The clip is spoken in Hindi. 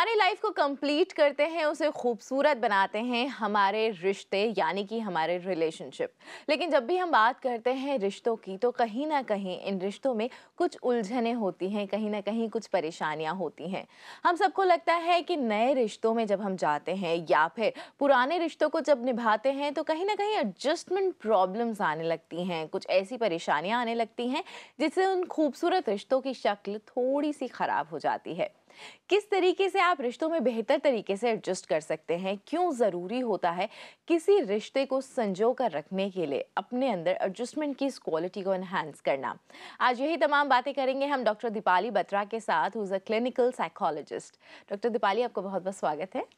हमारी लाइफ को कंप्लीट करते हैं उसे खूबसूरत बनाते हैं हमारे रिश्ते यानी कि हमारे रिलेशनशिप लेकिन जब भी हम बात करते हैं रिश्तों की तो कहीं ना कहीं इन रिश्तों में कुछ उलझने होती हैं कहीं ना कहीं कुछ परेशानियां होती हैं हम सबको लगता है कि नए रिश्तों में जब हम जाते हैं या फिर पुराने रिश्तों को जब निभाते हैं तो कहीं ना कहीं एडजस्टमेंट प्रॉब्लम्स आने लगती हैं कुछ ऐसी परेशानियाँ आने लगती हैं जिससे उन खूबसूरत रिश्तों की शक्ल थोड़ी सी ख़राब हो जाती है किस तरीके से आप रिश्तों में बेहतर तरीके से एडजस्ट कर सकते हैं क्यों ज़रूरी होता है किसी रिश्ते को संजो कर रखने के लिए अपने अंदर एडजस्टमेंट की इस क्वालिटी को एनहेंस करना आज यही तमाम बातें करेंगे हम डॉक्टर दीपाली बत्रा के साथ who is a clinical psychologist doctor Deepali आपको बहुत बहुत स्वागत है